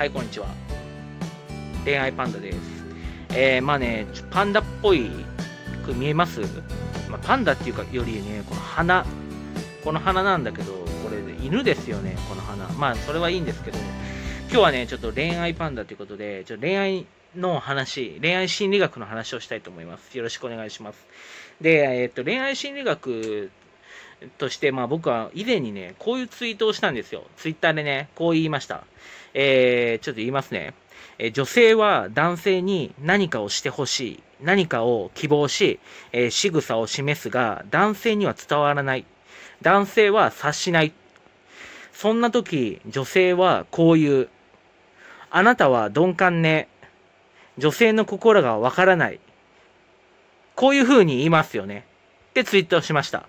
はいこんにちは恋愛パンダですえー、まあねパンダっぽいく見えます、まあ、パンダっていうかよりねこの鼻この鼻なんだけどこれ犬ですよねこの鼻まあそれはいいんですけど今日はねちょっと恋愛パンダということでちょっと恋愛の話、恋愛心理学の話をしたいと思います。よろしくお願いします。で、えっ、と、恋愛心理学として、まあ僕は以前にね、こういうツイートをしたんですよ。ツイッターでね、こう言いました。えー、ちょっと言いますね。え女性は男性に何かをしてほしい。何かを希望し、えー、仕草を示すが、男性には伝わらない。男性は察しない。そんな時、女性はこう言う。あなたは鈍感ね。女性の心がわからない。こういう風に言いますよね。ってツイートしました。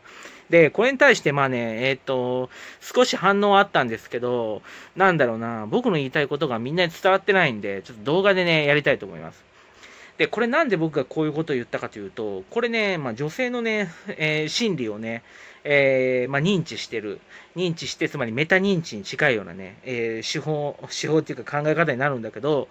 で、これに対してまあね、えっ、ー、と、少し反応はあったんですけど、なんだろうな、僕の言いたいことがみんなに伝わってないんで、ちょっと動画でね、やりたいと思います。で、これなんで僕がこういうことを言ったかというと、これね、まあ、女性のね、えー、心理をね、えー、まあ、認知してる。認知して、つまりメタ認知に近いようなね、えー、手法、手法っていうか考え方になるんだけど、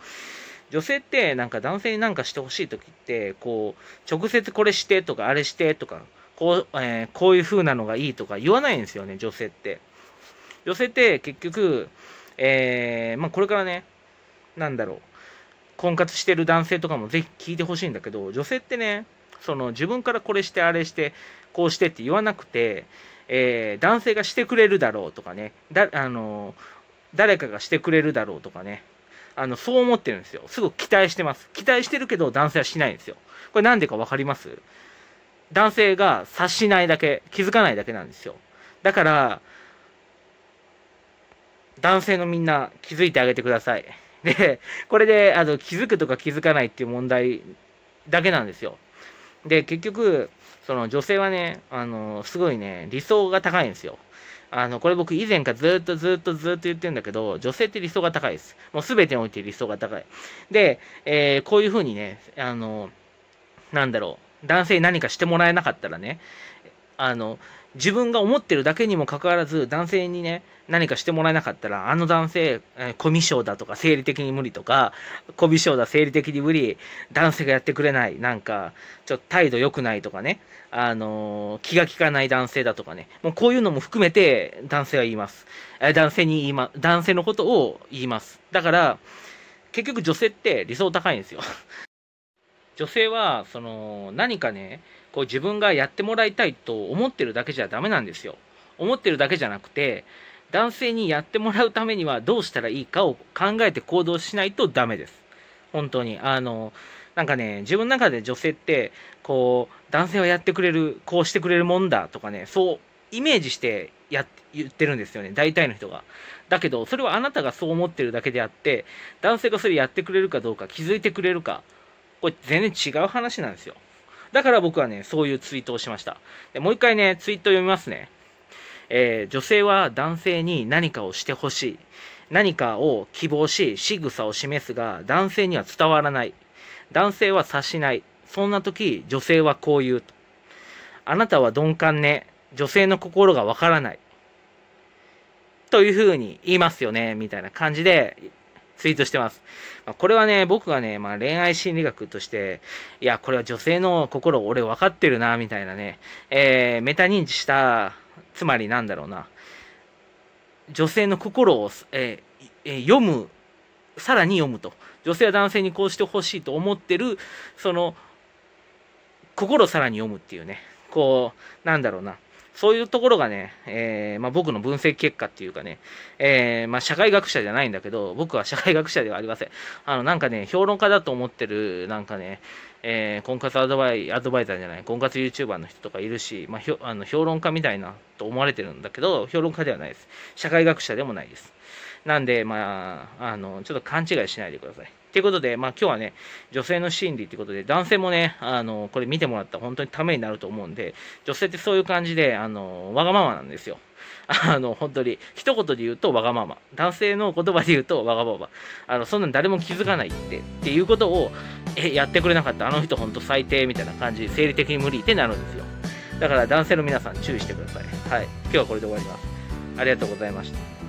女性ってなんか男性になんかしてほしい時って、こう、直接これしてとか、あれしてとか、こう、えー、こういう風なのがいいとか言わないんですよね、女性って。女性って結局、えー、まあ、これからね、なんだろう、婚活してる男性とかもぜひ聞いてほしいんだけど、女性ってね、その自分からこれしてあれして、こうしてって言わなくて、えー、男性がしてくれるだろうとかね、だあの誰かがしてくれるだろうとかね、あの、そう思ってるんですよ。すぐ期待してます。期待してるけど男性はしないんですよ。これなんでか分かります男性が察しないだけ、気づかないだけなんですよ。だから、男性のみんな気づいてあげてください。で、これで、あの、気づくとか気づかないっていう問題だけなんですよ。で、結局、その女性はね、あの、すごいね、理想が高いんですよ。あの、これ僕以前からずっとずっとずっと言ってるんだけど、女性って理想が高いです。もう全てにおいて理想が高い。で、えー、こういうふうにね、あの、なんだろう。男性に何かしてもらえなかったらね、あの、自分が思ってるだけにもかかわらず、男性にね、何かしてもらえなかったら、あの男性、えコミシだとか、生理的に無理とか、コミシだ、生理的に無理、男性がやってくれない、なんか、ちょっと態度良くないとかね、あの気が利かない男性だとかね、もうこういうのも含めて、男性は言います。男性に言いま、男性のことを言います。だから、結局女性って理想高いんですよ。女性はその何かねこう自分がやってもらいたいと思ってるだけじゃダメなんですよ思ってるだけじゃなくて男性にやってもらうためにはどうしたらいいかを考えて行動しないとダメです本当にあのなんかね自分の中で女性ってこう男性はやってくれるこうしてくれるもんだとかねそうイメージしてや言ってるんですよね大体の人がだけどそれはあなたがそう思ってるだけであって男性がそれやってくれるかどうか気づいてくれるかこれ全然違う話なんですよ。だから僕はね、そういうツイートをしました。でもう一回ね、ツイート読みますね。えー、女性は男性に何かをしてほしい。何かを希望し、仕草を示すが、男性には伝わらない。男性は察しない。そんな時、女性はこう言うと。あなたは鈍感ね。女性の心がわからない。というふうに言いますよね、みたいな感じでツイートしてます。まあ、これはね、僕がね、まあ、恋愛心理学として、いや、これは女性の心俺分かってるな、みたいなね、えー、メタ認知した、つまりなんだろうな、女性の心を、えーえー、読む、さらに読むと。女性は男性にこうしてほしいと思ってる、その、心をさらに読むっていうね、こう、なんだろうな、そういうところがね、えー、まあ、僕の分析結果っていうかね、えー、まあ、社会学者じゃないんだけど、僕は社会学者ではありません。あの、なんかね、評論家だと思ってる、なんかね、えー、婚活アドバイアドバイザーじゃない、婚活 YouTuber の人とかいるし、まあ、ひょあの評論家みたいなと思われてるんだけど、評論家ではないです。社会学者でもないです。なんで、まあ、あの、ちょっと勘違いしないでください。ということで、まあ、今日はね、女性の心理ということで、男性もね、あの、これ見てもらったら本当にためになると思うんで、女性ってそういう感じで、あの、わがままなんですよ。あの、本当に、一言で言うとわがまま。男性の言葉で言うとわがまま。あの、そんなん誰も気づかないって、っていうことを、え、やってくれなかった、あの人本当最低みたいな感じ、生理的に無理ってなるんですよ。だから男性の皆さん注意してください。はい。今日はこれで終わります。ありがとうございました。